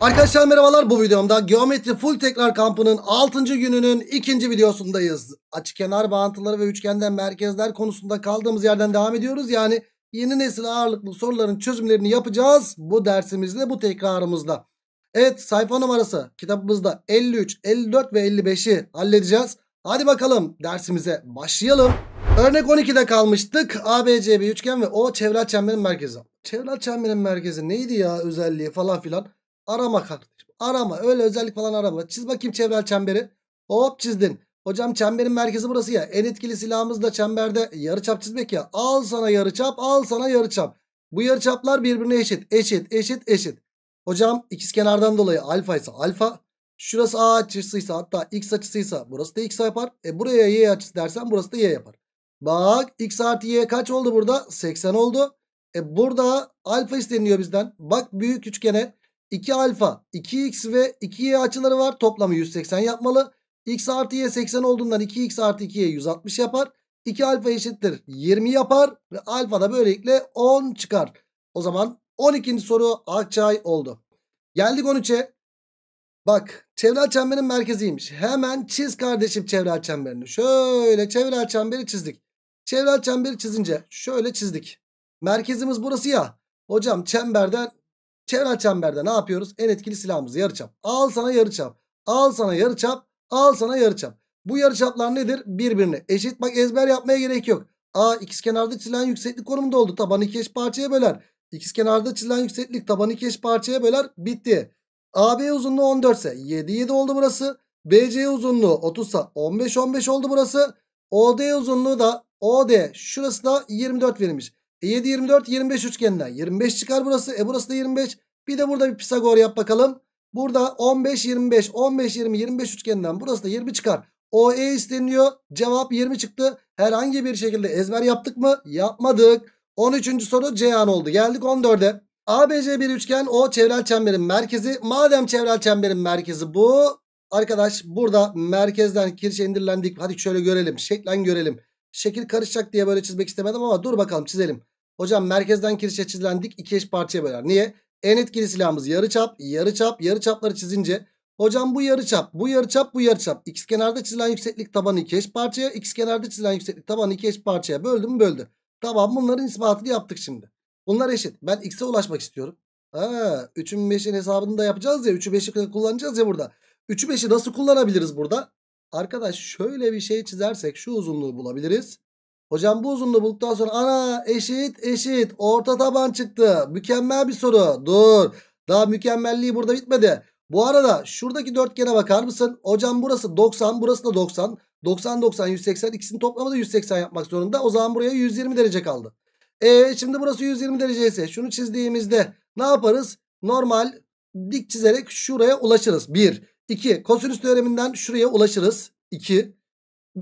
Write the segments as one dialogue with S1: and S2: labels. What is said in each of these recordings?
S1: Arkadaşlar merhabalar bu videomda geometri full tekrar kampının 6. gününün 2. videosundayız. Açı kenar bağıntıları ve üçgenden merkezler konusunda kaldığımız yerden devam ediyoruz. Yani yeni nesil ağırlıklı soruların çözümlerini yapacağız bu dersimizle bu tekrarımızla. Evet sayfa numarası kitabımızda 53, 54 ve 55'i halledeceğiz. Hadi bakalım dersimize başlayalım. Örnek 12'de kalmıştık. ABC bir üçgen ve O çevre çemberin merkezi. Çevre çemberin merkezi neydi ya özelliği falan filan. Arama kardeşim. Arama. Öyle özellik falan arama. Çiz bakayım çevrel çemberi. Hop çizdin. Hocam çemberin merkezi burası ya. En etkili silahımız da çemberde yarıçap çizmek ya. Al sana yarıçap, al sana yarıçap. Bu yarıçaplar birbirine eşit. Eşit, eşit, eşit. Hocam ikizkenardan dolayı alfa ise alfa. Şurası A açısıysa hatta x açısıysa burası da x yapar. E buraya y açısı dersen burası da y yapar. Bak x artı y kaç oldu burada? 80 oldu. E burada alfa isteniyor bizden. Bak büyük üçgene 2 alfa 2x ve 2y açıları var. Toplamı 180 yapmalı. x artı y 80 olduğundan 2x artı 2y 160 yapar. 2 alfa eşittir 20 yapar. Ve alfa da böylelikle 10 çıkar. O zaman 12. soru Akçay oldu. Geldik 13'e. Bak çevrel çemberin merkeziymiş. Hemen çiz kardeşim çevrel çemberini. Şöyle çevrel çemberi çizdik. Çevrel çemberi çizince şöyle çizdik. Merkezimiz burası ya. Hocam çemberden Çevren çemberde ne yapıyoruz? En etkili silahımızı yarıçap. Al sana yarıçap. Al sana yarıçap. Al sana yarıçap. Bu yarıçaplar nedir? Birbirine eşit. Bak ezber yapmaya gerek yok. A ikizkenarda çizilen yükseklik konumunda oldu. Taban iki eş parçaya böler. İkizkenarda çizilen yükseklik taban iki eş parçaya böler. Bitti. AB uzunluğu 14 ise 7 7 oldu burası. BC uzunluğu 30 ise 15 15 oldu burası. OD uzunluğu da OD şurası da 24 verilmiş. E 7 24 25 üçgeninden 25 çıkar burası. E burası da 25. Bir de burada bir Pisagor yap bakalım. Burada 15 25 15 20 25 üçgeninden burası da 20 çıkar. OE isteniyor. Cevap 20 çıktı. Herhangi bir şekilde ezber yaptık mı? Yapmadık. 13. soru Ceyhan oldu. Geldik 14'e. ABC bir üçgen o çevrel çemberin merkezi. Madem çevrel çemberin merkezi bu. Arkadaş burada merkezden kirişe indirilen dik. Hadi şöyle görelim. Şeklen görelim. Şekil karışacak diye böyle çizmek istemedim ama dur bakalım çizelim. Hocam merkezden kirişe çizilen dik iki eş parçaya böler. Niye? En etkili silahımız yarıçap, yarıçap, yarıçapları çizince hocam bu yarıçap, bu yarıçap, bu yarıçap. X kenarda çizilen yükseklik tabanı iki eş parçaya, X kenarda çizilen yükseklik tabanı iki eş parçaya böldü mü böldü. Tamam bunların ispatını yaptık şimdi. Bunlar eşit. Ben x'e ulaşmak istiyorum. Ha, 3'ün 5'in hesabını da yapacağız ya. 3'ü 5'i kullanacağız ya burada. 3'ü 5'i nasıl kullanabiliriz burada? Arkadaş şöyle bir şey çizersek şu uzunluğu bulabiliriz. Hocam bu uzunluğu bulduktan sonra ana eşit eşit orta taban çıktı. Mükemmel bir soru. Dur. Daha mükemmelliği burada bitmedi. Bu arada şuradaki dörtgene bakar mısın? Hocam burası 90 burası da 90. 90 90 180 ikisinin toplamı da 180 yapmak zorunda. O zaman buraya 120 derece kaldı. E şimdi burası 120 derece ise şunu çizdiğimizde ne yaparız? Normal dik çizerek şuraya ulaşırız. 1. 2. Kosinüs teoreminden şuraya ulaşırız. 2.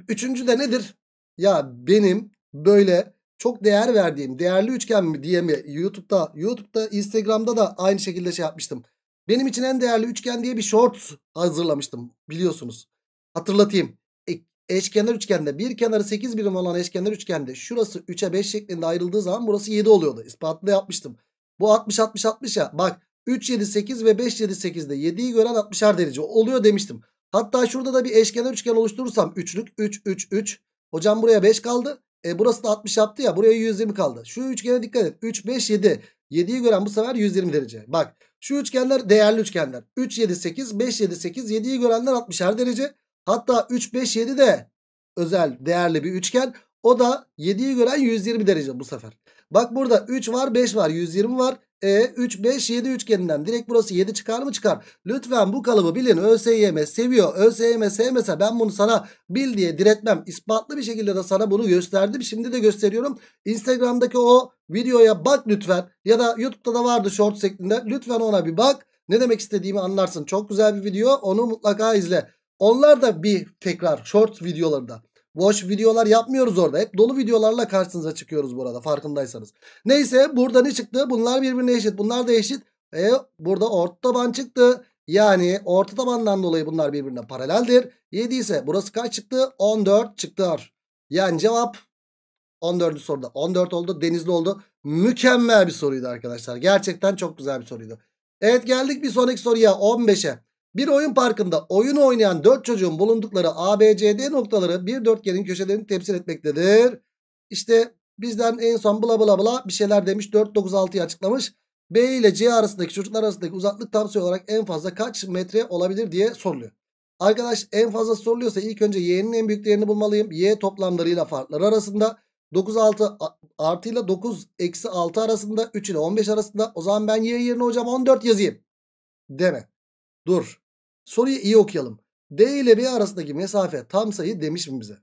S1: Üçüncü de nedir? Ya benim böyle çok değer verdiğim değerli üçgen mi diye mi YouTube'da, YouTube'da, Instagram'da da aynı şekilde şey yapmıştım. Benim için en değerli üçgen diye bir short hazırlamıştım biliyorsunuz. Hatırlatayım. E, eşkenar üçgende bir kenarı 8 birim olan eşkenar üçgende şurası 3'e 5 şeklinde ayrıldığı zaman burası 7 oluyordu. İspatlı yapmıştım. Bu 60 60 60 ya. Bak 3 7 8 ve 5 7 8'de 7'yi gören 60'ar derece oluyor demiştim. Hatta şurada da bir eşkenar üçgen oluşturursam üçlük 3 3 3. Hocam buraya 5 kaldı. E burası da 60 yaptı ya buraya 120 kaldı. Şu üçgene dikkat et. 3 5 7. 7'yi gören bu sefer 120 derece. Bak şu üçgenler değerli üçgenler. 3 7 8 5 7 8 7'yi görenler 60'ar derece. Hatta 3 5 7 de özel değerli bir üçgen. O da 7'yi gören 120 derece bu sefer. Bak burada 3 var 5 var 120 var. E 3 5 7 üçgeninden direkt burası 7 çıkar mı çıkar? Lütfen bu kalıbı bilin. ÖSYM seviyor. ÖSYM sevmese ben bunu sana bil diye diretmem. İspatlı bir şekilde de sana bunu gösterdim. Şimdi de gösteriyorum. Instagram'daki o videoya bak lütfen. Ya da YouTube'da da vardı short şeklinde. Lütfen ona bir bak. Ne demek istediğimi anlarsın. Çok güzel bir video. Onu mutlaka izle. Onlar da bir tekrar short videolarında. Boş videolar yapmıyoruz orada. Hep dolu videolarla karşınıza çıkıyoruz burada farkındaysanız. Neyse burada ne çıktı? Bunlar birbirine eşit. Bunlar da eşit. E burada orta taban çıktı. Yani orta tabandan dolayı bunlar birbirine paraleldir. 7 ise burası kaç çıktı? 14 çıktı. Yani cevap 14. soruda 14 oldu. Denizli oldu. Mükemmel bir soruydu arkadaşlar. Gerçekten çok güzel bir soruydu. Evet geldik bir sonraki soruya 15'e. Bir oyun parkında oyun oynayan 4 çocuğun bulundukları ABCD noktaları bir dörtgenin köşelerini temsil etmektedir. İşte bizden en son bla bla bla bir şeyler demiş 4 9 6'yı açıklamış. B ile C arasındaki çocuklar arasındaki uzaklık tam sayı olarak en fazla kaç metre olabilir diye soruluyor. Arkadaş en fazla soruluyorsa ilk önce y'nin en büyük değerini bulmalıyım. Y toplamlarıyla farkları arasında 9 6 artı ile 9 eksi 6 arasında 3 ile 15 arasında. O zaman ben y yerine hocam 14 yazayım. Deme. Dur. Soruyu iyi okuyalım. D ile B arasındaki mesafe tam sayı demiş mi bize?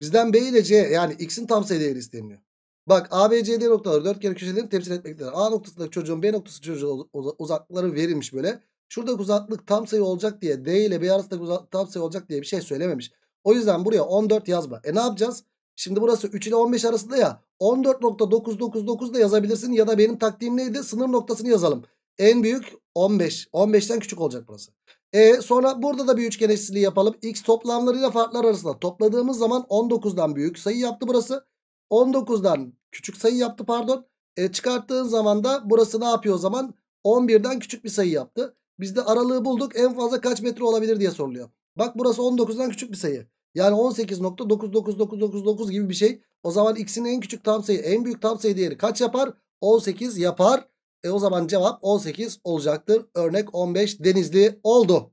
S1: Bizden B ile C yani X'in tam sayı değeri isteniyor. Bak A, B, C, D noktaları dörtgen köşelerini temsil etmektedir. A noktasındaki çocuğun B noktası çocuğun uzaklıkları verilmiş böyle. Şuradaki uzaklık tam sayı olacak diye D ile B arasındaki uzaklık tam sayı olacak diye bir şey söylememiş. O yüzden buraya 14 yazma. E ne yapacağız? Şimdi burası 3 ile 15 arasında ya 14.999 da yazabilirsin ya da benim taktiğim neydi? Sınır noktasını yazalım. En büyük 15. 15'ten küçük olacak burası. E, sonra burada da bir üçgen eşitliği yapalım. X toplamlarıyla farklar arasında topladığımız zaman 19'dan büyük sayı yaptı burası. 19'dan küçük sayı yaptı pardon. E, çıkarttığın zaman da burası ne yapıyor o zaman? 11'den küçük bir sayı yaptı. Biz de aralığı bulduk. En fazla kaç metre olabilir diye soruluyor. Bak burası 19'dan küçük bir sayı. Yani 18.99999 gibi bir şey. O zaman x'in en küçük tam sayı, en büyük tam sayı değeri kaç yapar? 18 yapar. E o zaman cevap 18 olacaktır. Örnek 15 Denizli oldu.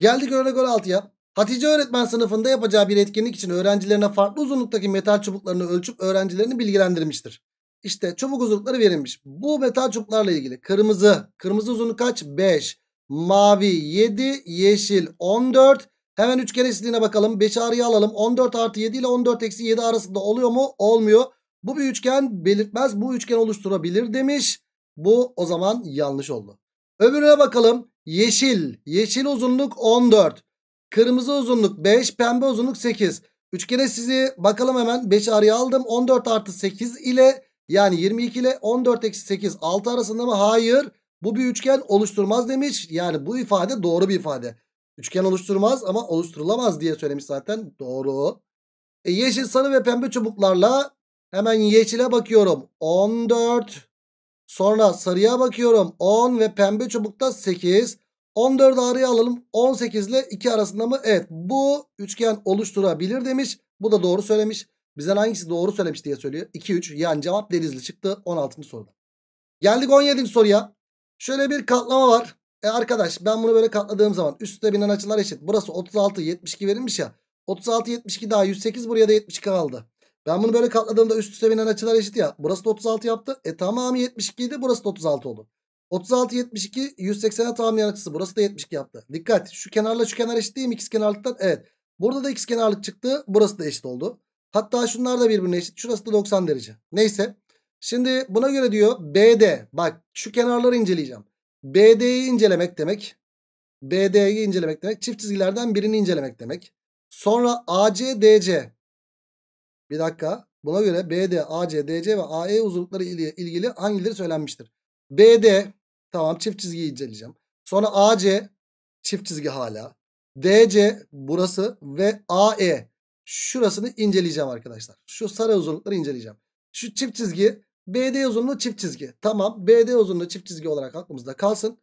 S1: Geldik örnek 16'ya. Hatice öğretmen sınıfında yapacağı bir etkinlik için öğrencilerine farklı uzunluktaki metal çubuklarını ölçüp öğrencilerini bilgilendirmiştir. İşte çubuk uzunlukları verilmiş. Bu metal çubuklarla ilgili kırmızı, kırmızı uzunluk kaç? 5. Mavi 7, yeşil 14. Hemen üçgen bakalım. 5 arıya alalım. 14 artı 7 ile 14 eksi 7 arasında oluyor mu? Olmuyor. Bu bir üçgen belirtmez. Bu üçgen oluşturabilir demiş. Bu o zaman yanlış oldu. Öbürüne bakalım. Yeşil. Yeşil uzunluk 14. Kırmızı uzunluk 5. Pembe uzunluk 8. Üçgene sizi bakalım hemen 5 araya aldım. 14 artı 8 ile yani 22 ile 14 eksi 8 6 arasında mı? Hayır. Bu bir üçgen oluşturmaz demiş. Yani bu ifade doğru bir ifade. Üçgen oluşturmaz ama oluşturulamaz diye söylemiş zaten. Doğru. E, yeşil sarı ve pembe çubuklarla hemen yeşile bakıyorum. 14 Sonra sarıya bakıyorum. 10 ve pembe çubukta 8. 14'ü araya alalım. 18 ile 2 arasında mı? Evet bu üçgen oluşturabilir demiş. Bu da doğru söylemiş. Bizden hangisi doğru söylemiş diye söylüyor. 2-3 Yani cevap Denizli çıktı 16. soruda. Geldik 17. soruya. Şöyle bir katlama var. E arkadaş ben bunu böyle katladığım zaman üstte binen açılar eşit. Burası 36 72 verilmiş ya. 36 72 daha 108 buraya da 72 kaldı. Ben bunu böyle katladığımda üst üste binen açılar eşit ya. Burası da 36 yaptı. E tamamı 72 idi. Burası da 36 oldu. 36 72 180'e tamamlayan açısı. Burası da 72 yaptı. Dikkat. Şu kenarla şu kenar eşit değil mi? İkiz kenarlıktan. Evet. Burada da ikiz kenarlık çıktı. Burası da eşit oldu. Hatta şunlar da birbirine eşit. Şurası da 90 derece. Neyse. Şimdi buna göre diyor BD. Bak şu kenarları inceleyeceğim. BD'yi incelemek demek. BD'yi incelemek demek. Çift çizgilerden birini incelemek demek. Sonra AC, DC. Bir dakika. Buna göre BD, AC, DC ve AE uzunlukları ile ilgili hangileri söylenmiştir? BD tamam çift çizgi inceleyeceğim. Sonra AC çift çizgi hala. DC burası ve AE şurasını inceleyeceğim arkadaşlar. Şu sarı uzunlukları inceleyeceğim. Şu çift çizgi BD uzunluğu çift çizgi. Tamam BD uzunluğu çift çizgi olarak aklımızda kalsın.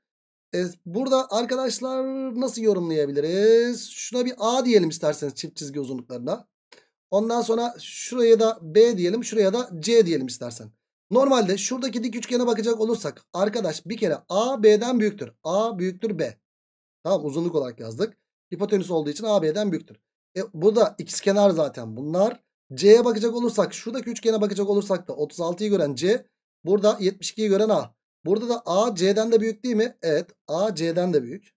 S1: E, burada arkadaşlar nasıl yorumlayabiliriz? Şuna bir A diyelim isterseniz çift çizgi uzunluklarına. Ondan sonra şuraya da B diyelim. Şuraya da C diyelim istersen. Normalde şuradaki dik üçgene bakacak olursak arkadaş bir kere A B'den büyüktür. A büyüktür B. Tamam uzunluk olarak yazdık. Hipotenüs olduğu için A B'den büyüktür. E, bu da x kenar zaten bunlar. C'ye bakacak olursak şuradaki üçgene bakacak olursak da 36'yı gören C. Burada 72'yi gören A. Burada da A C'den de büyük değil mi? Evet A C'den de büyük.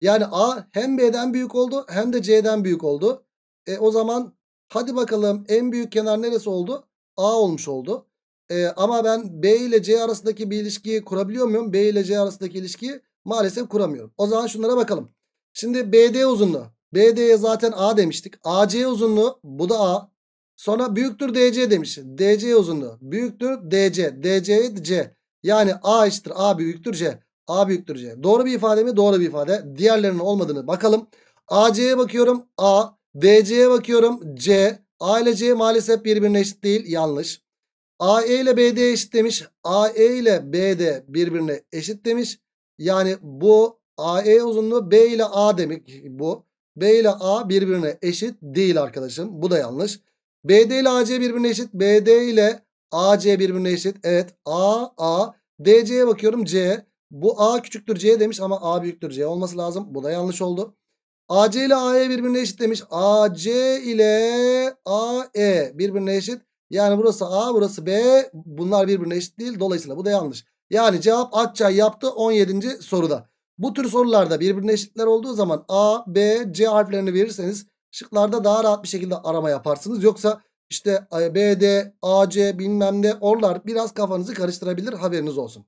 S1: Yani A hem B'den büyük oldu hem de C'den büyük oldu. E o zaman Hadi bakalım en büyük kenar neresi oldu? A olmuş oldu. Ee, ama ben B ile C arasındaki bir ilişkiyi kurabiliyor muyum? B ile C arasındaki ilişkiyi maalesef kuramıyorum. O zaman şunlara bakalım. Şimdi BD uzunluğu. BD'ye zaten A demiştik. AC uzunluğu bu da A. Sonra büyüktür DC demiş. DC uzunluğu büyüktür DC. DC'ye C. Yani A eşittir A büyüktür C. A büyüktür C. Doğru bir ifade mi? Doğru bir ifade. Diğerlerinin olmadığını bakalım. AC'ye bakıyorum. A. DC'ye bakıyorum. C. A ile C maalesef birbirine eşit değil. Yanlış. AE ile BD eşit demiş. AE ile BD birbirine eşit demiş. Yani bu AE uzunluğu B ile A demek bu. B ile A birbirine eşit değil arkadaşım. Bu da yanlış. BD ile AC birbirine eşit. BD ile AC birbirine eşit. Evet. A, A. DC'ye bakıyorum. C. Bu A küçüktür C demiş ama A büyüktür C olması lazım. Bu da yanlış oldu. AC ile AE birbirine eşit demiş. AC ile AE birbirine eşit. Yani burası A burası B. Bunlar birbirine eşit değil. Dolayısıyla bu da yanlış. Yani cevap Atçay yaptı 17. soruda. Bu tür sorularda birbirine eşitler olduğu zaman A, B, C harflerini verirseniz şıklarda daha rahat bir şekilde arama yaparsınız. Yoksa işte e, B D A C bilmem ne oralar biraz kafanızı karıştırabilir haberiniz olsun.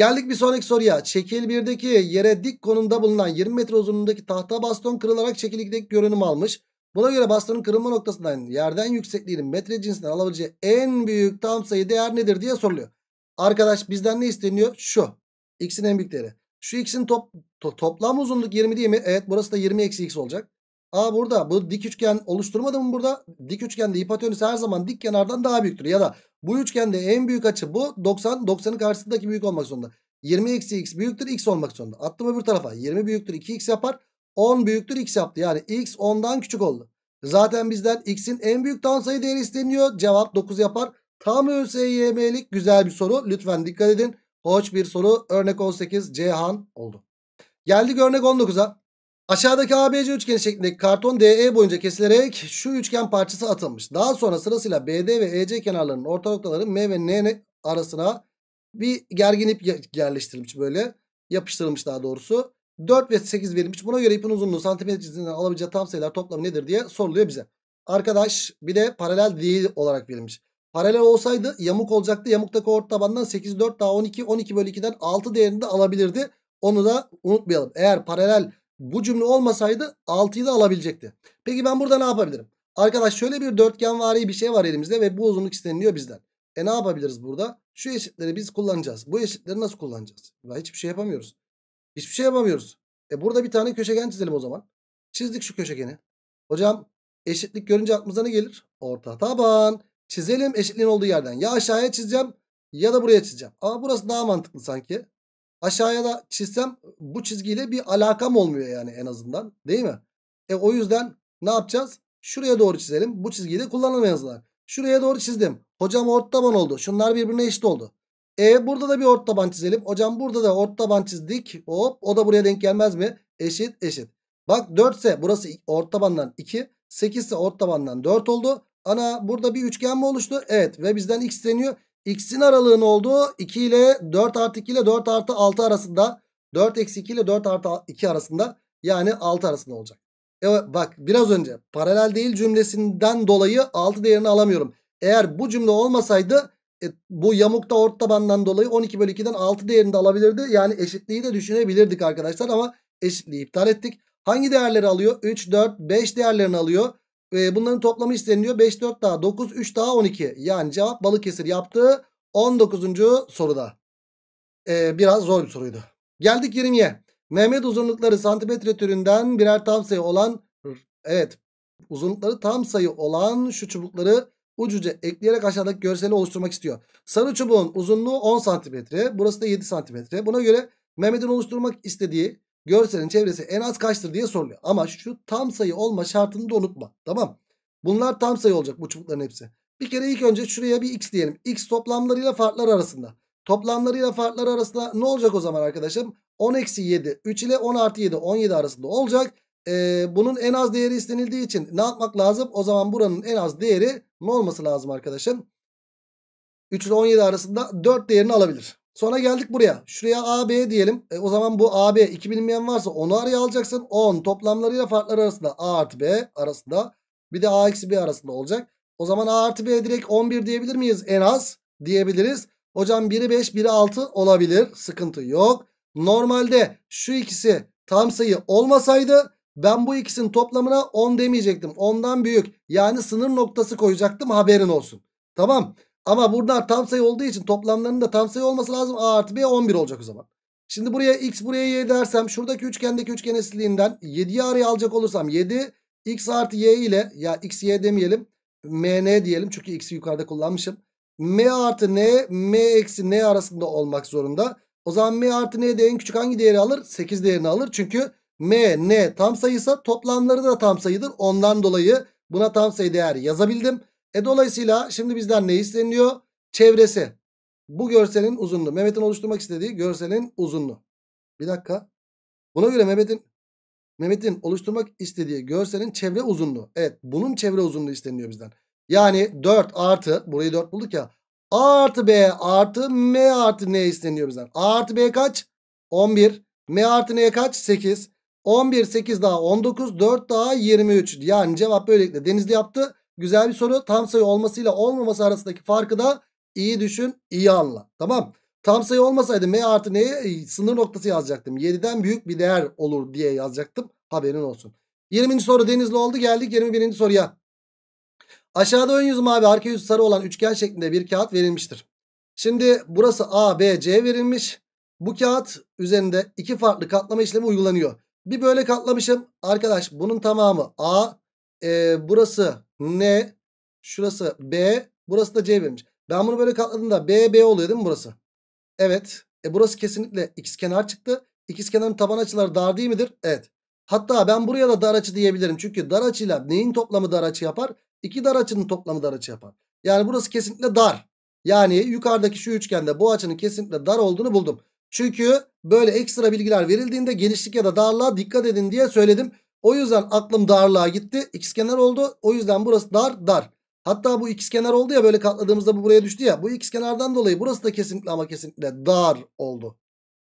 S1: Geldik bir sonraki soruya. Çekil 1'deki yere dik konumda bulunan 20 metre uzunluğundaki tahta baston kırılarak şekil 2'deki görünüm almış. Buna göre bastonun kırılma noktasından yerden yüksekliğinin metre cinsinden alabileceği en büyük tam sayı değer nedir diye soruluyor. Arkadaş bizden ne isteniyor? Şu. X'in en büyükleri. Şu X'in top, to, toplam uzunluk 20 değil mi? Evet burası da 20 eksi X olacak. Aa burada bu dik üçgen oluşturmadı mı burada? Dik üçgende hipotenüs her zaman dik kenardan daha büyüktür. Ya da bu üçgende en büyük açı bu. 90, 90'ın karşısındaki büyük olmak zorunda. 20 eksi x büyüktür x olmak zorunda. Attım öbür tarafa. 20 büyüktür 2x yapar. 10 büyüktür x yaptı. Yani x 10'dan küçük oldu. Zaten bizden x'in en büyük tam sayı değeri isteniyor. Cevap 9 yapar. Tam ÖSYM'lik güzel bir soru. Lütfen dikkat edin. Hoş bir soru. Örnek 18 Cihan oldu. Geldik örnek 19'a. Aşağıdaki ABC üçgeni şeklindeki karton DE boyunca kesilerek şu üçgen parçası atılmış. Daha sonra sırasıyla BD ve EC kenarlarının orta noktaları M ve N arasına bir gergin ip yerleştirilmiş böyle. Yapıştırılmış daha doğrusu. 4 ve 8 verilmiş. Buna göre ipin uzunluğu santimetre cinsinden alabileceği tam sayılar toplamı nedir diye soruluyor bize. Arkadaş bir de paralel değil olarak verilmiş. Paralel olsaydı yamuk olacaktı. Yamukta orta tabandan 8, 4 daha 12. 12 bölü 2'den 6 değerini de alabilirdi. Onu da unutmayalım. Eğer paralel bu cümle olmasaydı 6'yı da alabilecekti. Peki ben burada ne yapabilirim? Arkadaş şöyle bir dörtgen dörtgenvari bir şey var elimizde ve bu uzunluk isteniliyor bizden. E ne yapabiliriz burada? Şu eşitleri biz kullanacağız. Bu eşitleri nasıl kullanacağız? Ya hiçbir şey yapamıyoruz. Hiçbir şey yapamıyoruz. E burada bir tane köşegen çizelim o zaman. Çizdik şu köşegeni. Hocam eşitlik görünce aklımıza ne gelir? Orta taban. Çizelim eşitliğin olduğu yerden. Ya aşağıya çizeceğim ya da buraya çizeceğim. Ama burası daha mantıklı sanki aşağıya da çizsem bu çizgiyle bir alakam olmuyor yani en azından değil mi? E o yüzden ne yapacağız? Şuraya doğru çizelim. Bu çizgiyi de kullanalım Şuraya doğru çizdim. Hocam ort taban oldu. Şunlar birbirine eşit oldu. E burada da bir ort taban çizelim. Hocam burada da ort taban çizdik. Hop o da buraya denk gelmez mi? Eşit eşit. Bak 4 ise burası ort tabandan 2. 8 ise ort tabandan 4 oldu. Ana burada bir üçgen mi oluştu? Evet ve bizden x isteniyor. X'in aralığının olduğu 2 ile 4 artı 2 ile 4 artı 6 arasında. 4 eksi 2 ile 4 artı 2 arasında. Yani 6 arasında olacak. Evet bak biraz önce paralel değil cümlesinden dolayı 6 değerini alamıyorum. Eğer bu cümle olmasaydı e, bu yamukta ort tabandan dolayı 12 bölü 2'den 6 değerini de alabilirdi. Yani eşitliği de düşünebilirdik arkadaşlar ama eşitliği iptal ettik. Hangi değerleri alıyor? 3, 4, 5 değerlerini alıyor. E, bunların toplamı isteniliyor. 5 4 daha 9 3 daha 12. Yani cevap Balıkesir yaptı 19. soruda. E, biraz zor bir soruydu. Geldik 20'ye. Mehmet uzunlukları santimetre türünden birer tam sayı olan evet uzunlukları tam sayı olan şu çubukları ucuca ekleyerek aşağıdaki görseli oluşturmak istiyor. Sarı çubuğun uzunluğu 10 santimetre. Burası da 7 santimetre. Buna göre Mehmet'in oluşturmak istediği görselin çevresi en az kaçtır diye soruluyor. Ama şu tam sayı olma şartını da unutma. Tamam. Bunlar tam sayı olacak bu çubukların hepsi. Bir kere ilk önce şuraya bir x diyelim. x toplamlarıyla farklar arasında. Toplamlarıyla farklar arasında ne olacak o zaman arkadaşım? 10 eksi 7 3 ile 10 artı 7 17 arasında olacak. Ee, bunun en az değeri istenildiği için ne yapmak lazım? O zaman buranın en az değeri ne olması lazım arkadaşım? 3 ile 17 arasında 4 değerini alabilir. Sonra geldik buraya. Şuraya AB diyelim. E, o zaman bu AB 2 bilinmeyen varsa onu araya alacaksın. 10 toplamlarıyla farklar arasında A artı B arasında bir de A eksi B arasında olacak. O zaman A artı B direkt 11 diyebilir miyiz? En az diyebiliriz. Hocam 1'i 5 1'i 6 olabilir. Sıkıntı yok. Normalde şu ikisi tam sayı olmasaydı ben bu ikisinin toplamına 10 demeyecektim. 10'dan büyük yani sınır noktası koyacaktım haberin olsun. Tamam ama bunlar tam sayı olduğu için toplamlarının da tam sayı olması lazım. A artı B 11 olacak o zaman. Şimdi buraya x buraya y dersem şuradaki üçgendeki üçgen eşitliğinden 7'yi araya alacak olursam 7 x artı y ile ya x y demeyelim m n diyelim çünkü x'i yukarıda kullanmışım. m artı n m eksi n arasında olmak zorunda. O zaman m artı n de en küçük hangi değeri alır? 8 değerini alır çünkü m n tam sayısa toplamları da tam sayıdır. Ondan dolayı buna tam sayı değer yazabildim. E dolayısıyla şimdi bizden ne isteniyor? Çevresi. Bu görselin uzunluğu. Mehmet'in oluşturmak istediği görselin uzunluğu. Bir dakika. Buna göre Mehmet'in Mehmet'in oluşturmak istediği görselin çevre uzunluğu. Evet bunun çevre uzunluğu isteniyor bizden. Yani 4 artı burayı 4 bulduk ya. A artı B artı M artı N isteniyor bizden. A artı B kaç? 11. M artı N kaç? 8. 11 8 daha 19 4 daha 23. Yani cevap böylelikle Denizli yaptı. Güzel bir soru. Tam sayı olmasıyla olmaması arasındaki farkı da iyi düşün, iyi anla. Tamam. Tam sayı olmasaydı m artı neye e, sınır noktası yazacaktım. 7'den büyük bir değer olur diye yazacaktım. Haberin olsun. 20. soru Denizli oldu. Geldik 21. soruya. Aşağıda ön yüzü mavi, arka yüzü sarı olan üçgen şeklinde bir kağıt verilmiştir. Şimdi burası A, B, C verilmiş. Bu kağıt üzerinde iki farklı katlama işlemi uygulanıyor. Bir böyle katlamışım. Arkadaş bunun tamamı A, e, burası N. Şurası B. Burası da C vermiş. Ben bunu böyle katladığımda B, B oluyor değil mi burası? Evet. E burası kesinlikle x kenar çıktı. İkiz kenarın taban açıları dar değil midir? Evet. Hatta ben buraya da dar açı diyebilirim. Çünkü dar açıyla neyin toplamı dar açı yapar? İki dar açının toplamı dar açı yapar. Yani burası kesinlikle dar. Yani yukarıdaki şu üçgende bu açının kesinlikle dar olduğunu buldum. Çünkü böyle ekstra bilgiler verildiğinde genişlik ya da darlığa dikkat edin diye söyledim. O yüzden aklım darlığa gitti. kenar oldu. O yüzden burası dar dar. Hatta bu ikiz kenar oldu ya böyle katladığımızda bu buraya düştü ya. Bu ikiz kenardan dolayı burası da kesinlikle ama kesinlikle dar oldu.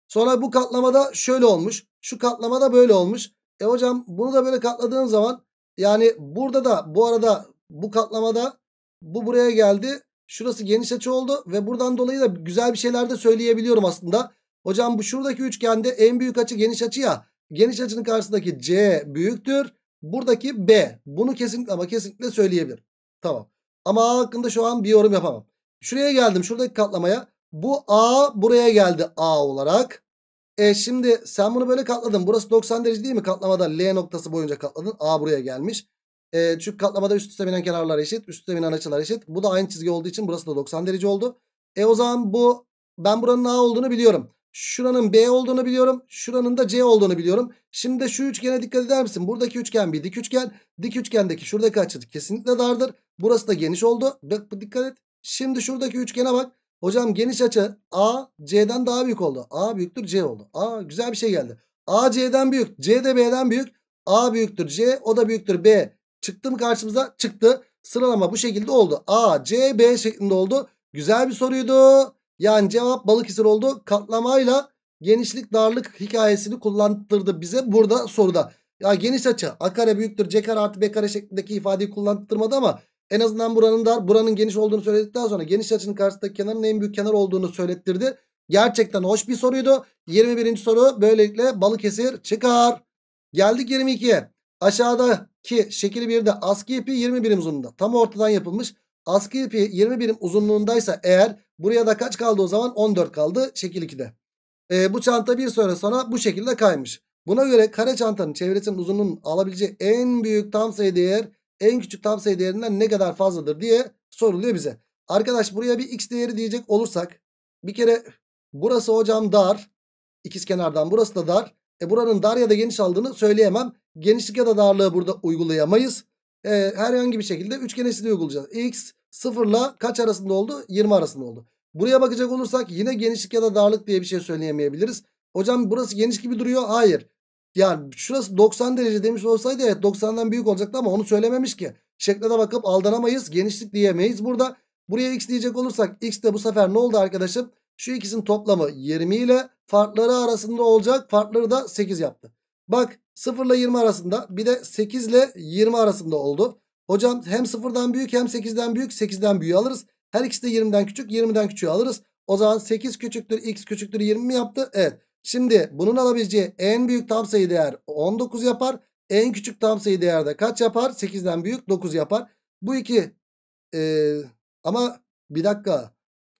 S1: Sonra bu katlamada şöyle olmuş. Şu katlamada böyle olmuş. E hocam bunu da böyle katladığım zaman yani burada da bu arada bu katlamada bu buraya geldi. Şurası geniş açı oldu ve buradan dolayı da güzel bir şeyler de söyleyebiliyorum aslında. Hocam bu şuradaki üçgende en büyük açı geniş açı ya. Geniş açının karşısındaki C büyüktür. Buradaki B. Bunu kesinlikle ama kesinlikle söyleyebilir. Tamam. Ama A hakkında şu an bir yorum yapamam. Şuraya geldim. Şuradaki katlamaya. Bu A buraya geldi A olarak. E şimdi sen bunu böyle katladın. Burası 90 derece değil mi? Katlamada L noktası boyunca katladın. A buraya gelmiş. E, çünkü katlamada üst üste binen kenarlar eşit. Üst üste binen açılar eşit. Bu da aynı çizgi olduğu için burası da 90 derece oldu. E o zaman bu ben buranın A olduğunu biliyorum. Şuranın B olduğunu biliyorum. Şuranın da C olduğunu biliyorum. Şimdi de şu üçgene dikkat eder misin? Buradaki üçgen bir dik üçgen. Dik üçgendeki şuradaki açı kesinlikle dardır. Burası da geniş oldu. Bak dikkat et. Şimdi şuradaki üçgene bak. Hocam geniş açı A C'den daha büyük oldu. A büyüktür C oldu. A güzel bir şey geldi. A C'den büyük. C de B'den büyük. A büyüktür C o da büyüktür B. Çıktı mı karşımıza? Çıktı. Sıralama bu şekilde oldu. A C B şeklinde oldu. Güzel bir soruydu. Yani cevap Balıkesir oldu. Katlamayla genişlik darlık hikayesini kullandırdı bize burada soruda. Ya geniş açı a kare büyüktür c kare artı b kare şeklindeki ifadeyi kullandırmadı ama en azından buranın dar buranın geniş olduğunu söyledikten sonra geniş açının karşısındaki kenarın en büyük kenar olduğunu söylettirdi. Gerçekten hoş bir soruydu. 21. soru böylelikle Balıkesir çıkar. Geldik 22'ye. Aşağıdaki şekil 1'de askı ipi 20 birim uzunluğunda tam ortadan yapılmış Askı ipi 20 birim uzunluğundaysa eğer buraya da kaç kaldı o zaman 14 kaldı şekil 2'de. E, ee, bu çanta bir süre sonra bu şekilde kaymış. Buna göre kare çantanın çevresinin uzunluğunun alabileceği en büyük tam sayı değer en küçük tam sayı değerinden ne kadar fazladır diye soruluyor bize. Arkadaş buraya bir x değeri diyecek olursak bir kere burası hocam dar ikiz kenardan burası da dar. E buranın dar ya da geniş aldığını söyleyemem. Genişlik ya da darlığı burada uygulayamayız e, herhangi bir şekilde üçgen eşitliği uygulayacağız. X sıfırla kaç arasında oldu? 20 arasında oldu. Buraya bakacak olursak yine genişlik ya da darlık diye bir şey söyleyemeyebiliriz. Hocam burası geniş gibi duruyor. Hayır. Yani şurası 90 derece demiş olsaydı evet 90'dan büyük olacaktı ama onu söylememiş ki. Şekle de bakıp aldanamayız. Genişlik diyemeyiz burada. Buraya x diyecek olursak x de bu sefer ne oldu arkadaşım? Şu ikisinin toplamı 20 ile farkları arasında olacak. Farkları da 8 yaptı. Bak 0 ile 20 arasında bir de 8 ile 20 arasında oldu. Hocam hem 0'dan büyük hem 8'den büyük 8'den büyüğü alırız. Her ikisi de 20'den küçük 20'den küçüğü alırız. O zaman 8 küçüktür x küçüktür 20 mi yaptı? Evet. Şimdi bunun alabileceği en büyük tam sayı değer 19 yapar. En küçük tam sayı değer de kaç yapar? 8'den büyük 9 yapar. Bu iki ee, ama bir dakika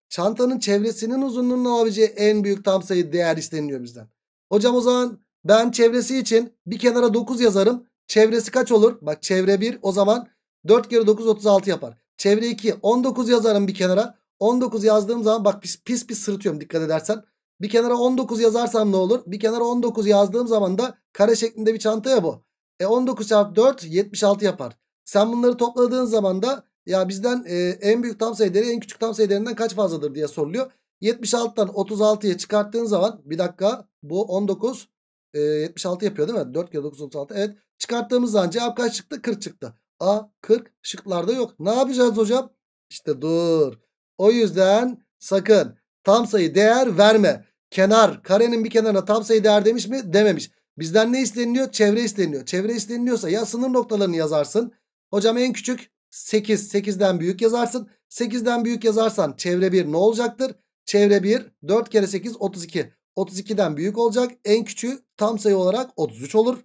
S1: çantanın çevresinin uzunluğunun alabileceği en büyük tam sayı değer isteniliyor bizden. Hocam o zaman ben çevresi için bir kenara 9 yazarım. Çevresi kaç olur? Bak çevre 1 o zaman 4 kere 9 36 yapar. Çevre 2 19 yazarım bir kenara. 19 yazdığım zaman bak pis pis, pis sırıtıyorum dikkat edersen. Bir kenara 19 yazarsam ne olur? Bir kenara 19 yazdığım zaman da kare şeklinde bir çanta ya bu. E 19 çarpı 4 76 yapar. Sen bunları topladığın zaman da ya bizden e, en büyük tam sayı değeri en küçük tam sayı değerinden kaç fazladır diye soruluyor. 76'dan 36'ya çıkarttığın zaman bir dakika bu 19 e, 76 yapıyor değil mi? 4 kere 9 36. Evet. Çıkarttığımız zaman cevap kaç çıktı? 40 çıktı. A 40 şıklarda yok. Ne yapacağız hocam? İşte dur. O yüzden sakın tam sayı değer verme. Kenar karenin bir kenarına tam sayı değer demiş mi? Dememiş. Bizden ne isteniliyor? Çevre isteniliyor. Çevre isteniliyorsa ya sınır noktalarını yazarsın. Hocam en küçük 8. 8'den büyük yazarsın. 8'den büyük yazarsan çevre 1 ne olacaktır? Çevre 1 4 kere 8 32. 32'den büyük olacak. En küçüğü tam sayı olarak 33 olur.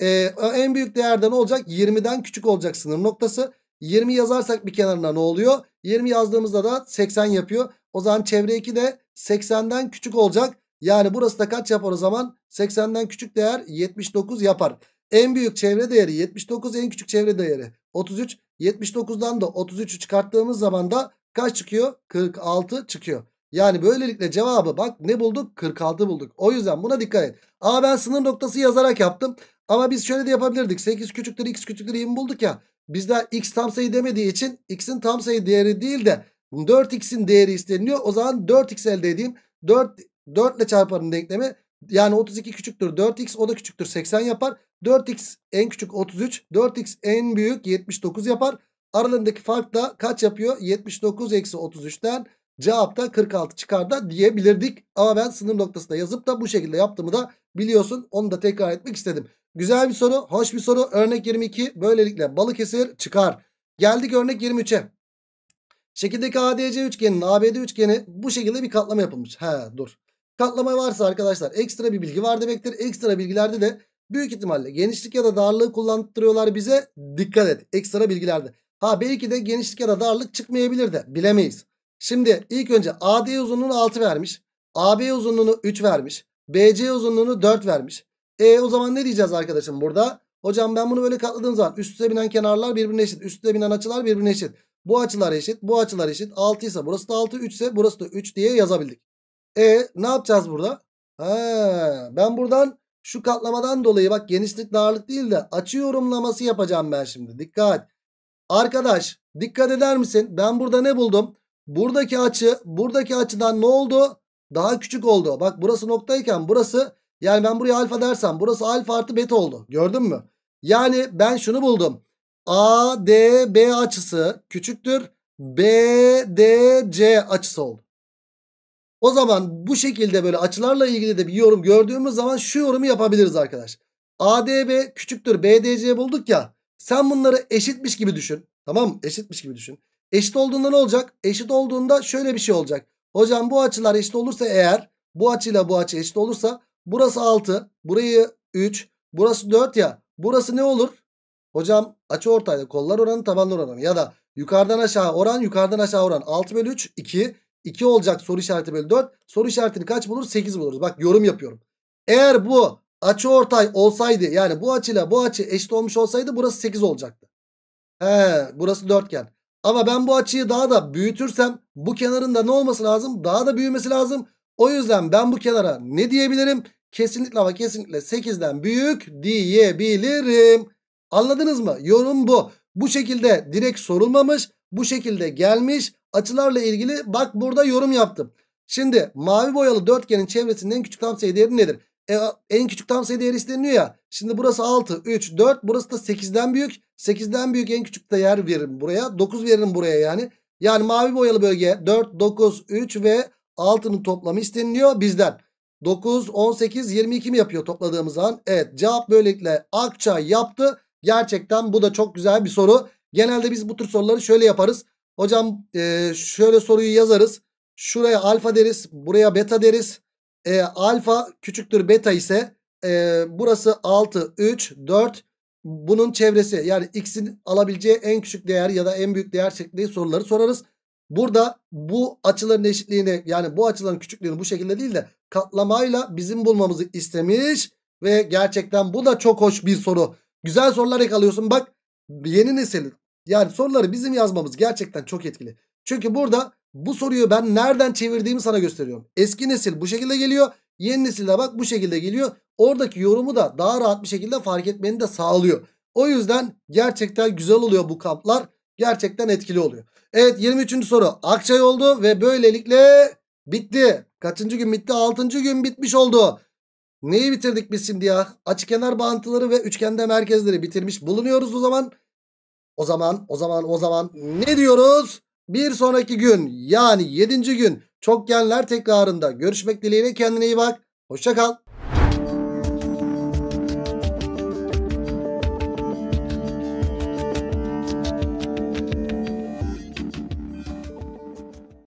S1: Ee, en büyük değerde ne olacak? 20'den küçük olacak sınır noktası. 20 yazarsak bir kenarına ne oluyor? 20 yazdığımızda da 80 yapıyor. O zaman çevre 2 de 80'den küçük olacak. Yani burası da kaç yapar o zaman? 80'den küçük değer 79 yapar. En büyük çevre değeri 79, en küçük çevre değeri 33. 79'dan da 33'ü çıkarttığımız zaman da kaç çıkıyor? 46 çıkıyor. Yani böylelikle cevabı bak ne bulduk? 46 bulduk. O yüzden buna dikkat et. Aa ben sınır noktası yazarak yaptım. Ama biz şöyle de yapabilirdik. 8 küçüktür x küçüktür 20 bulduk ya. Biz daha x tam sayı demediği için x'in tam sayı değeri değil de 4x'in değeri isteniyor. O zaman 4x elde edeyim. 4, 4 ile çarpanın denklemi yani 32 küçüktür 4x o da küçüktür 80 yapar. 4x en küçük 33 4x en büyük 79 yapar. Aralarındaki fark da kaç yapıyor? 79 eksi 33'ten Cevapta 46 çıkar da diyebilirdik. Ama ben sınır noktasında yazıp da bu şekilde yaptığımı da biliyorsun. Onu da tekrar etmek istedim. Güzel bir soru, hoş bir soru. Örnek 22 böylelikle Balıkesir çıkar. Geldik örnek 23'e. Şekildeki ADC üçgeninin ABD üçgeni bu şekilde bir katlama yapılmış. He dur. Katlama varsa arkadaşlar ekstra bir bilgi var demektir. Ekstra bilgilerde de büyük ihtimalle genişlik ya da darlığı kullandırıyorlar bize. Dikkat et ekstra bilgilerde. Ha belki de genişlik ya da darlık çıkmayabilir de bilemeyiz. Şimdi ilk önce AD uzunluğunu 6 vermiş. AB uzunluğunu 3 vermiş. BC uzunluğunu 4 vermiş. E o zaman ne diyeceğiz arkadaşım burada? Hocam ben bunu böyle katladığım zaman üstüne binen kenarlar birbirine eşit. Üstüne binen açılar birbirine eşit. Bu açılar eşit. Bu açılar eşit. 6 ise burası da 6. 3 ise burası da 3 diye yazabildik. E ne yapacağız burada? Ha, ben buradan şu katlamadan dolayı bak genişlik darlık değil de açı yorumlaması yapacağım ben şimdi. Dikkat. Arkadaş dikkat eder misin? Ben burada ne buldum? Buradaki açı buradaki açıdan ne oldu? Daha küçük oldu. Bak burası noktayken burası yani ben buraya alfa dersem burası alfa artı beta oldu. Gördün mü? Yani ben şunu buldum. ADB açısı küçüktür. BDC açısı oldu. O zaman bu şekilde böyle açılarla ilgili de bir yorum gördüğümüz zaman şu yorumu yapabiliriz arkadaş. ADB küçüktür BDC bulduk ya. Sen bunları eşitmiş gibi düşün. Tamam mı? Eşitmiş gibi düşün. Eşit olduğunda ne olacak? Eşit olduğunda şöyle bir şey olacak. Hocam bu açılar eşit olursa eğer bu açıyla bu açı eşit olursa burası 6, burayı 3, burası 4 ya. Burası ne olur? Hocam açı ortayda kollar oranı tabanlar oranı ya da yukarıdan aşağı oran yukarıdan aşağı oran 6 bölü 3 2 2 olacak soru işareti bölü 4 soru işaretini kaç bulur? 8 buluruz bak yorum yapıyorum. Eğer bu açı ortay olsaydı yani bu açıyla bu açı eşit olmuş olsaydı burası 8 olacaktı. He burası dörtgen. Ama ben bu açıyı daha da büyütürsem bu kenarın da ne olması lazım? Daha da büyümesi lazım. O yüzden ben bu kenara ne diyebilirim? Kesinlikle ama kesinlikle 8'den büyük diyebilirim. Anladınız mı? Yorum bu. Bu şekilde direkt sorulmamış. Bu şekilde gelmiş. Açılarla ilgili bak burada yorum yaptım. Şimdi mavi boyalı dörtgenin çevresinin en küçük tam sayı değeri nedir? E, en küçük tam sayı değeri isteniyor ya. Şimdi burası 6, 3, 4. Burası da 8'den büyük. 8'den büyük en küçük değer veririm buraya. 9 veririm buraya yani. Yani mavi boyalı bölge 4, 9, 3 ve 6'nın toplamı isteniliyor bizden. 9, 18, 22 mi yapıyor topladığımız an? Evet cevap böylelikle Akça yaptı. Gerçekten bu da çok güzel bir soru. Genelde biz bu tür soruları şöyle yaparız. Hocam e, şöyle soruyu yazarız. Şuraya alfa deriz. Buraya beta deriz. E, alfa küçüktür beta ise e, burası 6, 3, 4. Bunun çevresi yani x'in alabileceği en küçük değer ya da en büyük değer şeklinde soruları sorarız. Burada bu açıların eşitliğini yani bu açıların küçüklüğünü bu şekilde değil de katlamayla bizim bulmamızı istemiş. Ve gerçekten bu da çok hoş bir soru. Güzel sorular yakalıyorsun bak yeni nesil yani soruları bizim yazmamız gerçekten çok etkili. Çünkü burada bu soruyu ben nereden çevirdiğimi sana gösteriyorum. Eski nesil bu şekilde geliyor. Yeni nesilde bak bu şekilde geliyor. Oradaki yorumu da daha rahat bir şekilde fark etmeni de sağlıyor. O yüzden gerçekten güzel oluyor bu kaplar, Gerçekten etkili oluyor. Evet 23. soru Akçay oldu ve böylelikle bitti. Kaçıncı gün bitti? 6. gün bitmiş oldu. Neyi bitirdik biz şimdi ya? Açı kenar bağıntıları ve üçgende merkezleri bitirmiş bulunuyoruz o zaman. O zaman, o zaman, o zaman ne diyoruz? Bir sonraki gün yani 7. gün çokgenler tekrarında görüşmek dileğiyle kendine iyi bak. Hoşça kal.